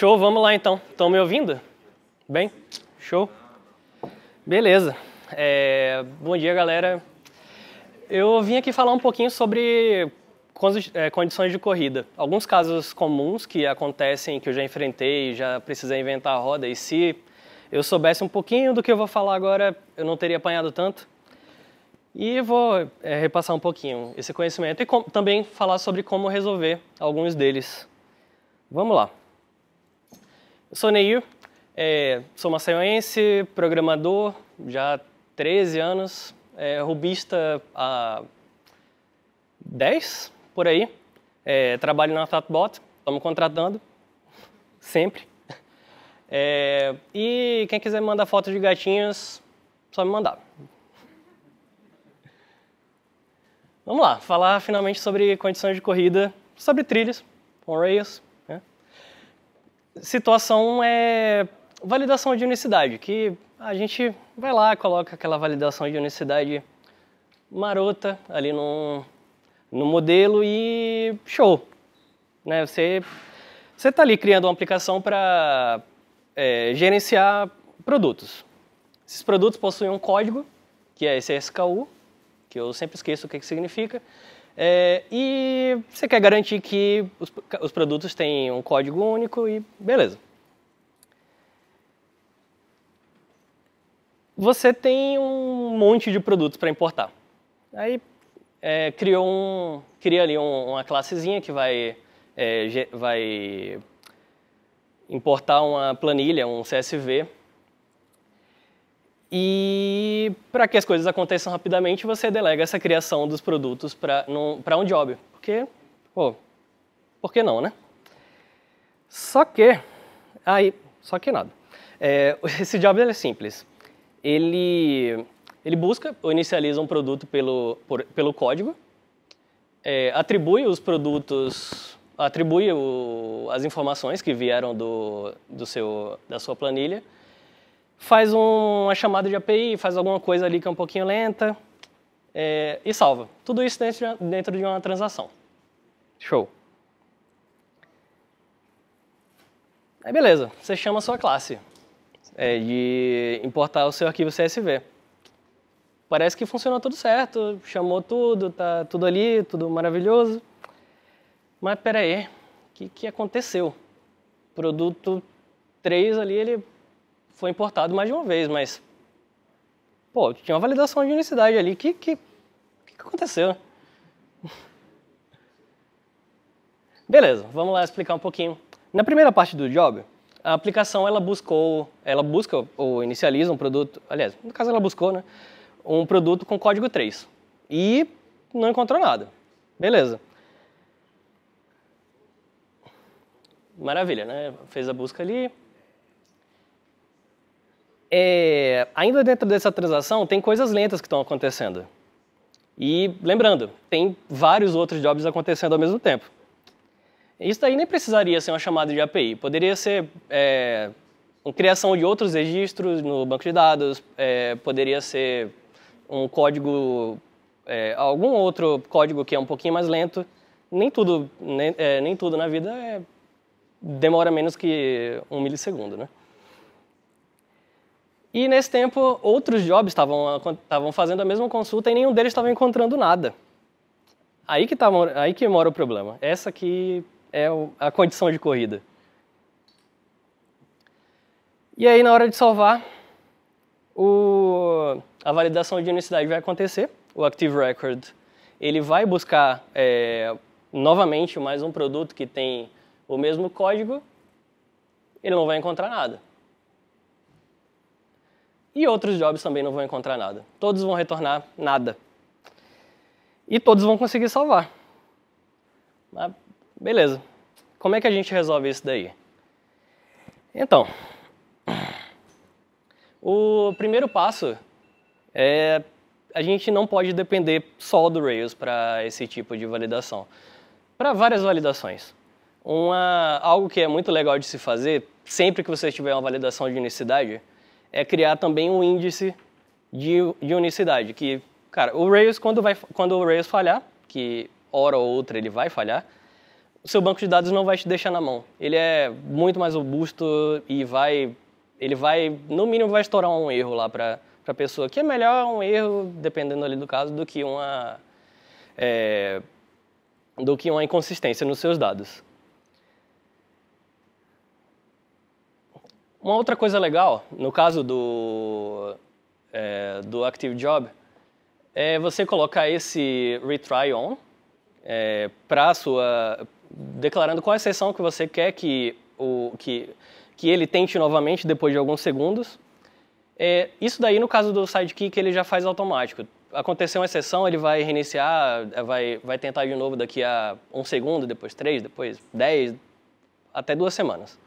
Show, vamos lá então. Estão me ouvindo? Bem? Show? Beleza. É, bom dia, galera. Eu vim aqui falar um pouquinho sobre é, condições de corrida. Alguns casos comuns que acontecem, que eu já enfrentei, já precisei inventar a roda. E se eu soubesse um pouquinho do que eu vou falar agora, eu não teria apanhado tanto. E vou é, repassar um pouquinho esse conhecimento e com, também falar sobre como resolver alguns deles. Vamos lá. Eu sou Neil, é, sou maçaioense, programador, já há 13 anos, é, rubista há 10, por aí. É, trabalho na estou estamos contratando, sempre. É, e quem quiser mandar foto de gatinhos, só me mandar. Vamos lá, falar finalmente sobre condições de corrida, sobre trilhas, on-rails, Situação é validação de unicidade, que a gente vai lá, coloca aquela validação de unicidade marota ali no, no modelo e show. Né? Você está ali criando uma aplicação para é, gerenciar produtos. Esses produtos possuem um código, que é esse SKU, que eu sempre esqueço o que, que significa, é, e você quer garantir que os, os produtos têm um código único e beleza. Você tem um monte de produtos para importar. Aí é, criou um, cria ali um, uma classezinha que vai, é, vai importar uma planilha, um CSV e para que as coisas aconteçam rapidamente, você delega essa criação dos produtos para um job. Porque, pô, por que não, né? Só que, aí, só que nada. É, esse job é simples. Ele, ele busca ou inicializa um produto pelo, por, pelo código, é, atribui os produtos, atribui o, as informações que vieram do, do seu, da sua planilha, faz um, uma chamada de API, faz alguma coisa ali que é um pouquinho lenta é, e salva. Tudo isso dentro de, uma, dentro de uma transação. Show. Aí beleza, você chama a sua classe é, de importar o seu arquivo CSV. Parece que funcionou tudo certo, chamou tudo, tá tudo ali, tudo maravilhoso. Mas peraí, o que, que aconteceu? O produto 3 ali, ele foi importado mais de uma vez, mas. Pô, tinha uma validação de unicidade ali. O que, que, que aconteceu? Beleza, vamos lá explicar um pouquinho. Na primeira parte do job, a aplicação ela buscou, ela busca ou inicializa um produto, aliás, no caso ela buscou, né, um produto com código 3 e não encontrou nada. Beleza. Maravilha, né? Fez a busca ali, é, ainda dentro dessa transação, tem coisas lentas que estão acontecendo. E lembrando, tem vários outros jobs acontecendo ao mesmo tempo. Isso daí nem precisaria ser uma chamada de API. Poderia ser é, uma criação de outros registros no banco de dados, é, poderia ser um código, é, algum outro código que é um pouquinho mais lento. Nem tudo, nem, é, nem tudo na vida é, demora menos que um milissegundo, né? E nesse tempo, outros jobs estavam fazendo a mesma consulta e nenhum deles estava encontrando nada. Aí que, tá, aí que mora o problema. Essa aqui é a condição de corrida. E aí, na hora de salvar, o, a validação de unicidade vai acontecer. O Active Record ele vai buscar é, novamente mais um produto que tem o mesmo código. Ele não vai encontrar nada. E outros jobs também não vão encontrar nada. Todos vão retornar nada. E todos vão conseguir salvar. Mas, ah, beleza. Como é que a gente resolve isso daí? Então, o primeiro passo é a gente não pode depender só do Rails para esse tipo de validação. Para várias validações. Uma, algo que é muito legal de se fazer sempre que você tiver uma validação de unicidade é criar também um índice de, de unicidade, que, cara, o Rails, quando, vai, quando o Rails falhar, que hora ou outra ele vai falhar, o seu banco de dados não vai te deixar na mão. Ele é muito mais robusto e vai, ele vai, no mínimo, vai estourar um erro lá para a pessoa, que é melhor um erro, dependendo ali do caso, do que uma, é, do que uma inconsistência nos seus dados. Uma outra coisa legal, no caso do, é, do Active Job, é você colocar esse retry on é, para sua declarando qual é a exceção que você quer que o que que ele tente novamente depois de alguns segundos. É, isso daí no caso do Sidekick ele já faz automático. Aconteceu uma exceção, ele vai reiniciar, é, vai vai tentar de novo daqui a um segundo, depois três, depois dez, até duas semanas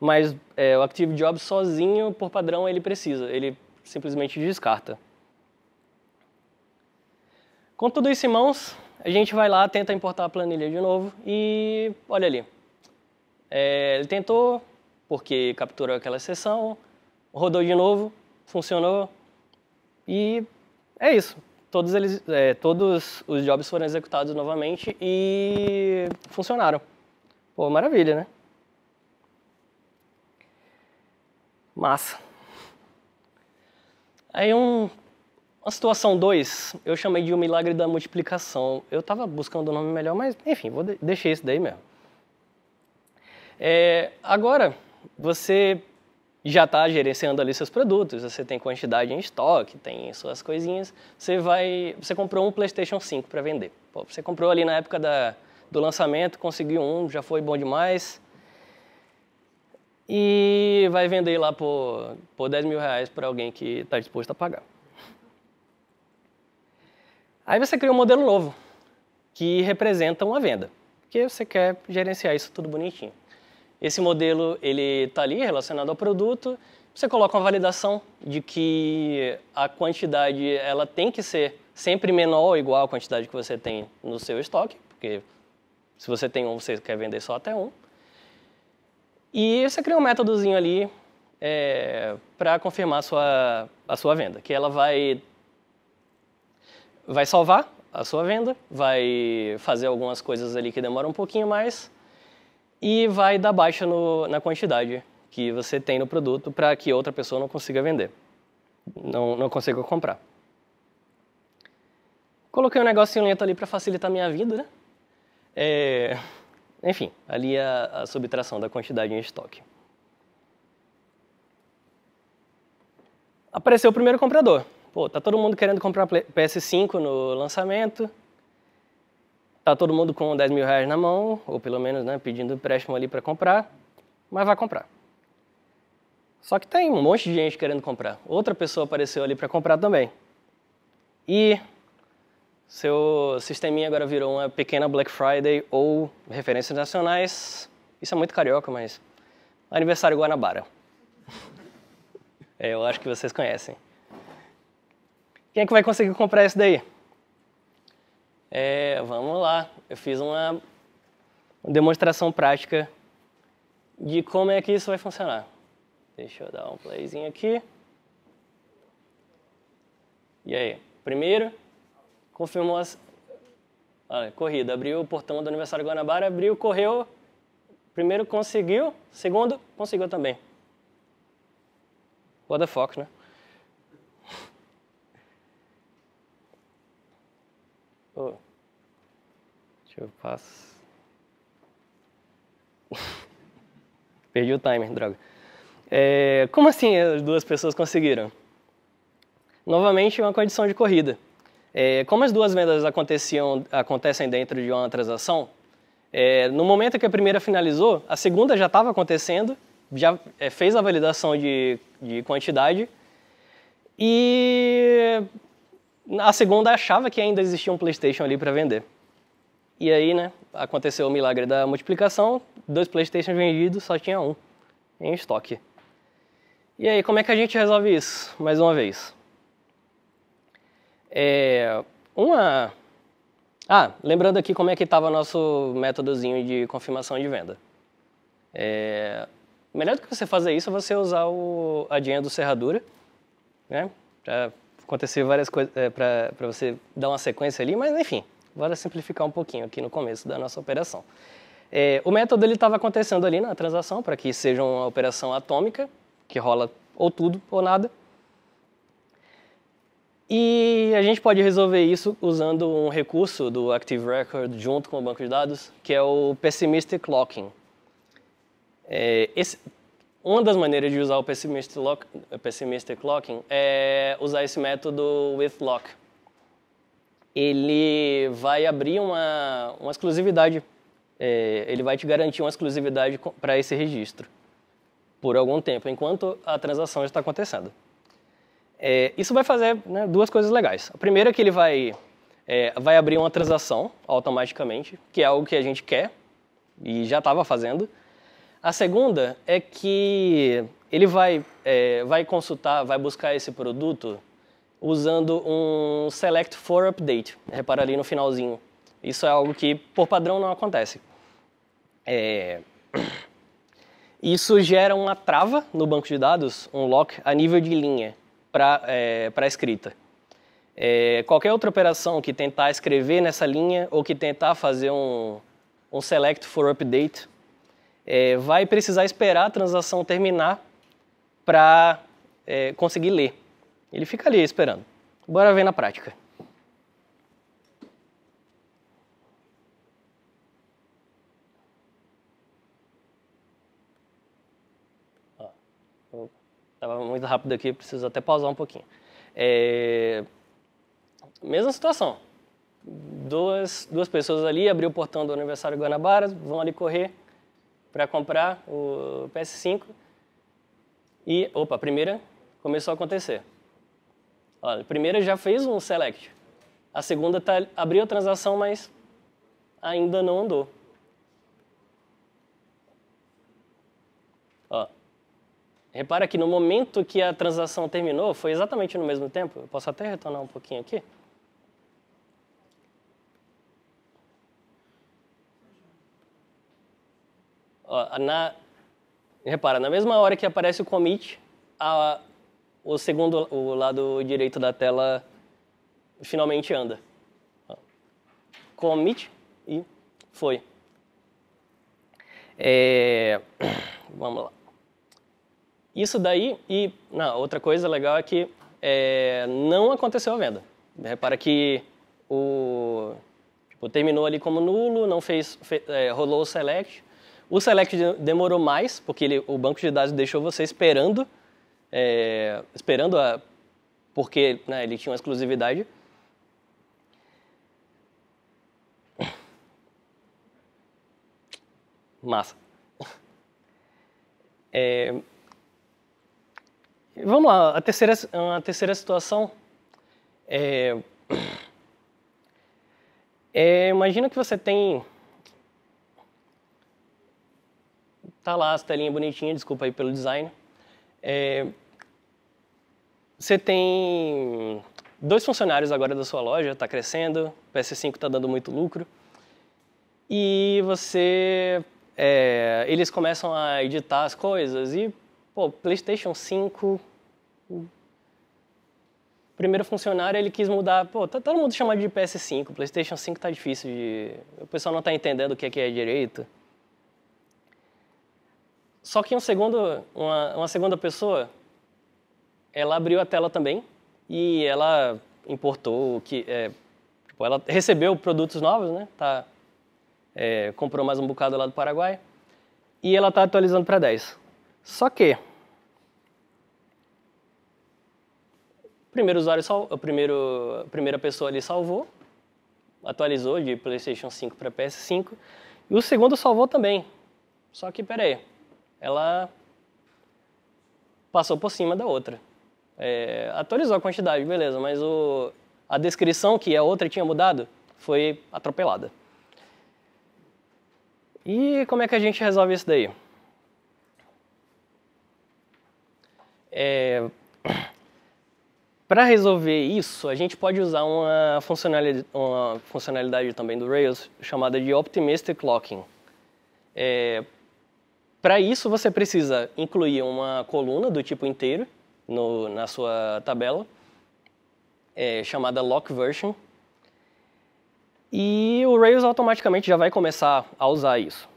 mas é, o Active Job sozinho, por padrão, ele precisa, ele simplesmente descarta. Com tudo isso em mãos, a gente vai lá, tenta importar a planilha de novo e olha ali. É, ele tentou, porque capturou aquela sessão, rodou de novo, funcionou e é isso. Todos, eles, é, todos os jobs foram executados novamente e funcionaram. Pô, maravilha, né? Massa. Aí um, uma situação 2, eu chamei de o milagre da multiplicação. Eu estava buscando um nome melhor, mas enfim, vou de deixei isso daí mesmo. É, agora, você já está gerenciando ali seus produtos, você tem quantidade em estoque, tem suas coisinhas, você vai, você comprou um PlayStation 5 para vender. Pô, você comprou ali na época da, do lançamento, conseguiu um, já foi bom demais e vai vender lá por, por 10 mil reais para alguém que está disposto a pagar. Aí você cria um modelo novo, que representa uma venda, porque você quer gerenciar isso tudo bonitinho. Esse modelo ele está ali relacionado ao produto, você coloca uma validação de que a quantidade ela tem que ser sempre menor ou igual à quantidade que você tem no seu estoque, porque se você tem um, você quer vender só até um. E você cria um métodozinho ali é, para confirmar a sua, a sua venda, que ela vai, vai salvar a sua venda, vai fazer algumas coisas ali que demoram um pouquinho mais e vai dar baixa no, na quantidade que você tem no produto para que outra pessoa não consiga vender, não, não consiga comprar. Coloquei um negocinho lento ali para facilitar a minha vida, né? É... Enfim, ali é a, subtração da quantidade em estoque. Apareceu o primeiro comprador. Pô, tá todo mundo querendo comprar PS5 no lançamento. Tá todo mundo com 10 mil reais na mão, ou pelo menos né, pedindo empréstimo ali para comprar, mas vai comprar. Só que tem um monte de gente querendo comprar. Outra pessoa apareceu ali para comprar também. E seu sisteminha agora virou uma pequena Black Friday ou referências nacionais. Isso é muito carioca, mas. Aniversário Guanabara. é, eu acho que vocês conhecem. Quem é que vai conseguir comprar isso daí? É, vamos lá. Eu fiz uma demonstração prática de como é que isso vai funcionar. Deixa eu dar um playzinho aqui. E aí? Primeiro, confirmou a olha, corrida, abriu o portão do aniversário Guanabara, abriu, correu, primeiro conseguiu, segundo conseguiu também. What the fuck, né? Oh. Deixa eu passar. Perdi o timer, droga. É, como assim as duas pessoas conseguiram? Novamente, uma condição de corrida. É, como as duas vendas aconteciam, acontecem dentro de uma transação, é, no momento que a primeira finalizou, a segunda já estava acontecendo, já é, fez a validação de, de quantidade e a segunda achava que ainda existia um PlayStation ali para vender. E aí, né, aconteceu o milagre da multiplicação, dois PlayStations vendidos, só tinha um em estoque. E aí, como é que a gente resolve isso? Mais uma vez. É, uma... Ah, lembrando aqui como é que estava nosso métodozinho de confirmação de venda. É, melhor do que você fazer isso é você usar o, a dinha do serradura, né? Para acontecer várias coisas, é, para você dar uma sequência ali, mas enfim, bora simplificar um pouquinho aqui no começo da nossa operação. É, o método ele estava acontecendo ali na transação para que seja uma operação atômica que rola ou tudo ou nada. E a gente pode resolver isso usando um recurso do Active Record junto com o banco de dados, que é o Pessimistic Locking. É, esse, uma das maneiras de usar o Pessimistic, lock, pessimistic Locking é usar esse método withLock. Ele vai abrir uma, uma exclusividade, é, ele vai te garantir uma exclusividade para esse registro por algum tempo, enquanto a transação está acontecendo. É, isso vai fazer né, duas coisas legais. A primeira é que ele vai, é, vai abrir uma transação automaticamente, que é algo que a gente quer e já estava fazendo. A segunda é que ele vai, é, vai consultar, vai buscar esse produto usando um select for update. Repara ali no finalzinho. Isso é algo que, por padrão, não acontece. É... Isso gera uma trava no banco de dados, um lock a nível de linha para é, a escrita. É, qualquer outra operação que tentar escrever nessa linha ou que tentar fazer um, um select for update é, vai precisar esperar a transação terminar para é, conseguir ler. Ele fica ali esperando. Bora ver na prática. muito rápido aqui, preciso até pausar um pouquinho. É... Mesma situação. Duas, duas pessoas ali abriu o portão do aniversário Guanabara, vão ali correr para comprar o PS5 e, opa, a primeira começou a acontecer. Olha, a primeira já fez um select. A segunda tá, abriu a transação, mas ainda não andou. Ó, Repara que no momento que a transação terminou, foi exatamente no mesmo tempo. Eu posso até retornar um pouquinho aqui. Ó, na, repara, na mesma hora que aparece o commit, a, o segundo, o lado direito da tela finalmente anda. Ó. Commit e foi. É, vamos lá. Isso daí e não, outra coisa legal é que é, não aconteceu a venda. Repara que o tipo, terminou ali como nulo, não fez, fez é, rolou o select. O select demorou mais porque ele, o banco de dados deixou você esperando, é, esperando a, porque né, ele tinha uma exclusividade. Massa. É, Vamos lá, a terceira, a terceira situação é, é, Imagina que você tem. Tá lá as telinhas bonitinhas, desculpa aí pelo design. É, você tem dois funcionários agora da sua loja, está crescendo, o PS5 está dando muito lucro. E você. É, eles começam a editar as coisas e Pô, PlayStation 5. Primeiro funcionário ele quis mudar. Pô, tá, todo mundo chamado de PS5. PlayStation 5 tá difícil de. O pessoal não tá entendendo o que é, que é direito. Só que um segundo, uma, uma segunda pessoa, ela abriu a tela também e ela importou que. É, tipo, ela recebeu produtos novos, né? Tá, é, comprou mais um bocado lá do Paraguai e ela tá atualizando para 10. Só que primeiro usuário, sal, o primeiro, a primeira pessoa ali salvou, atualizou de PlayStation 5 para PS5, e o segundo salvou também. Só que, peraí, ela passou por cima da outra. É, atualizou a quantidade, beleza, mas o, a descrição que a outra tinha mudado foi atropelada. E como é que a gente resolve isso daí? É, para resolver isso, a gente pode usar uma funcionalidade, uma funcionalidade também do Rails chamada de Optimistic Locking. É, Para isso, você precisa incluir uma coluna do tipo inteiro no, na sua tabela, é, chamada Lock Version, e o Rails automaticamente já vai começar a usar isso.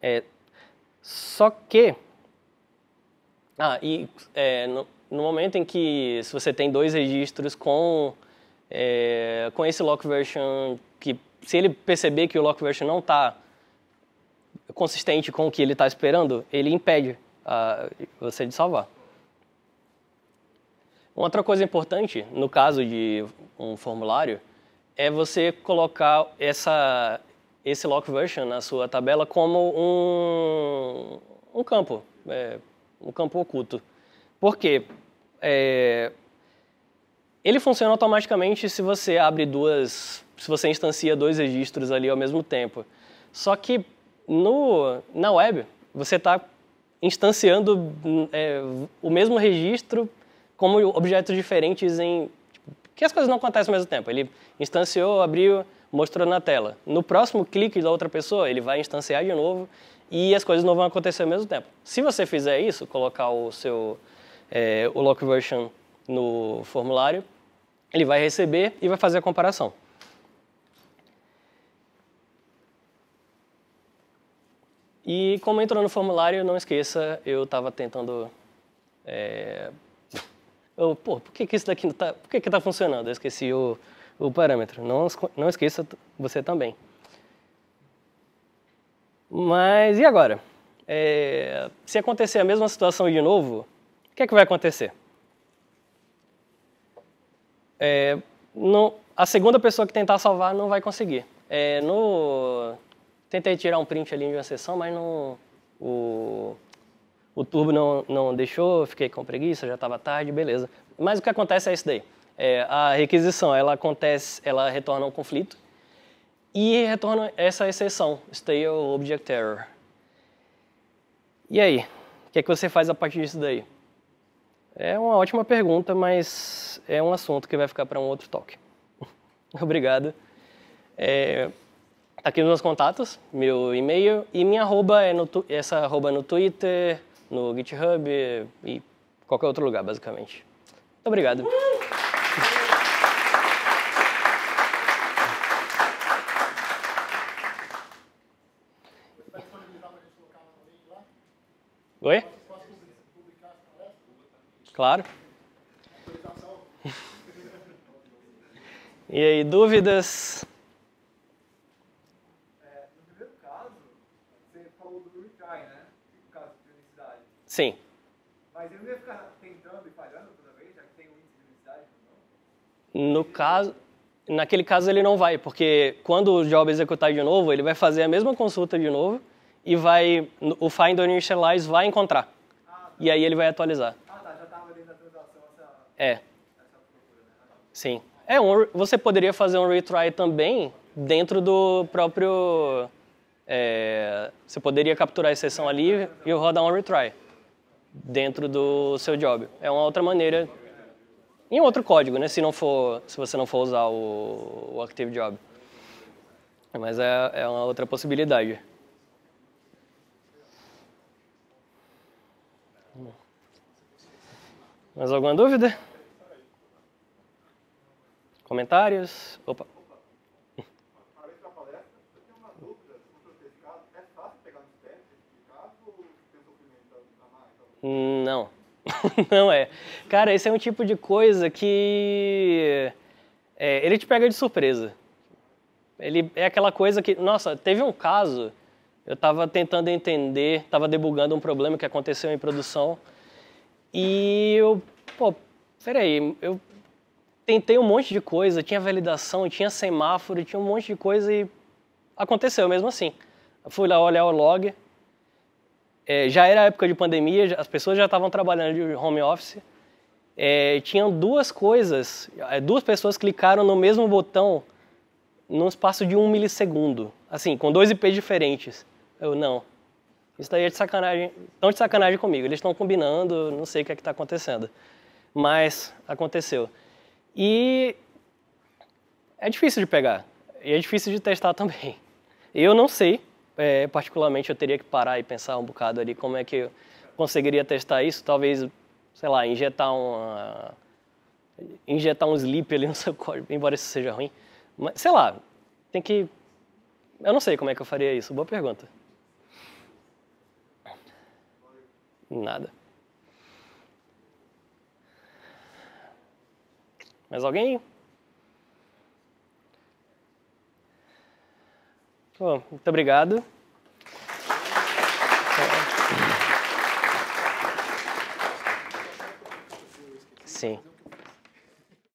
É, só que... Ah, e é, no, no momento em que se você tem dois registros com, é, com esse lock version, que se ele perceber que o lock version não está consistente com o que ele está esperando, ele impede ah, você de salvar. Outra coisa importante, no caso de um formulário, é você colocar essa, esse lock version na sua tabela como um, um campo, é, um campo oculto. Porque é, ele funciona automaticamente se você abre duas, se você instancia dois registros ali ao mesmo tempo. Só que no, na web você está instanciando é, o mesmo registro como objetos diferentes em tipo, que as coisas não acontecem ao mesmo tempo. Ele instanciou, abriu, mostrou na tela. No próximo clique da outra pessoa, ele vai instanciar de novo e as coisas não vão acontecer ao mesmo tempo. Se você fizer isso, colocar o seu é, o version no formulário, ele vai receber e vai fazer a comparação. E como entrou no formulário, não esqueça, eu estava tentando... É, eu, pô, por que, que isso daqui está por que que tá funcionando? Eu esqueci o, o parâmetro. Não, não esqueça você também. Mas e agora? É, se acontecer a mesma situação de novo, que é que vai acontecer? É, não, a segunda pessoa que tentar salvar não vai conseguir. É, no, tentei tirar um print ali de uma sessão, mas não, o, o turbo não, não deixou, fiquei com preguiça, já estava tarde, beleza. Mas o que acontece é isso daí. É, a requisição, ela acontece, ela retorna um conflito e retorna essa exceção, isso object error. E aí, o que, é que você faz a partir disso daí? É uma ótima pergunta, mas é um assunto que vai ficar para um outro toque. Obrigado. É, tá aqui nos meus contatos, meu e-mail e minha arroba é no, essa arroba no Twitter, no GitHub e qualquer outro lugar, basicamente. Muito obrigado. claro. e aí, dúvidas? É, no primeiro caso, você falou do retry, né? No caso de unicidade. Sim. Mas ele não ia ficar tentando e falhando toda vez, já que tem um índice de unicidade? Não? No caso... Naquele caso ele não vai, porque quando o job executar de novo, ele vai fazer a mesma consulta de novo e vai o find initialize vai encontrar. Ah, tá. E aí ele vai atualizar. É. Sim. É um, você poderia fazer um retry também dentro do próprio. É, você poderia capturar a exceção ali e rodar um retry dentro do seu job. É uma outra maneira. Em outro código, né? Se não for, se você não for usar o, o Active Job. Mas é, é uma outra possibilidade. Mais alguma dúvida? Comentários? Opa. Não. Não é. Cara, esse é um tipo de coisa que. É, ele te pega de surpresa. Ele é aquela coisa que. Nossa, teve um caso. Eu estava tentando entender, estava debugando um problema que aconteceu em produção. E eu, pô, peraí, eu tentei um monte de coisa, tinha validação, tinha semáforo, tinha um monte de coisa e aconteceu mesmo assim. Eu fui lá olhar o log, é, já era época de pandemia, as pessoas já estavam trabalhando de home office. É, tinham duas coisas, é, duas pessoas clicaram no mesmo botão num espaço de um milissegundo, assim, com dois IPs diferentes. Eu, não, isso daí é de sacanagem, estão de sacanagem comigo. Eles estão combinando, não sei o que é está acontecendo. Mas aconteceu. E é difícil de pegar. E é difícil de testar também. Eu não sei, é, particularmente, eu teria que parar e pensar um bocado ali como é que eu conseguiria testar isso. Talvez, sei lá, injetar uma injetar um slip ali no seu código, embora isso seja ruim. Mas, sei lá, tem que... Eu não sei como é que eu faria isso. Boa pergunta. Nada. Mais alguém? Bom, muito obrigado. Sim.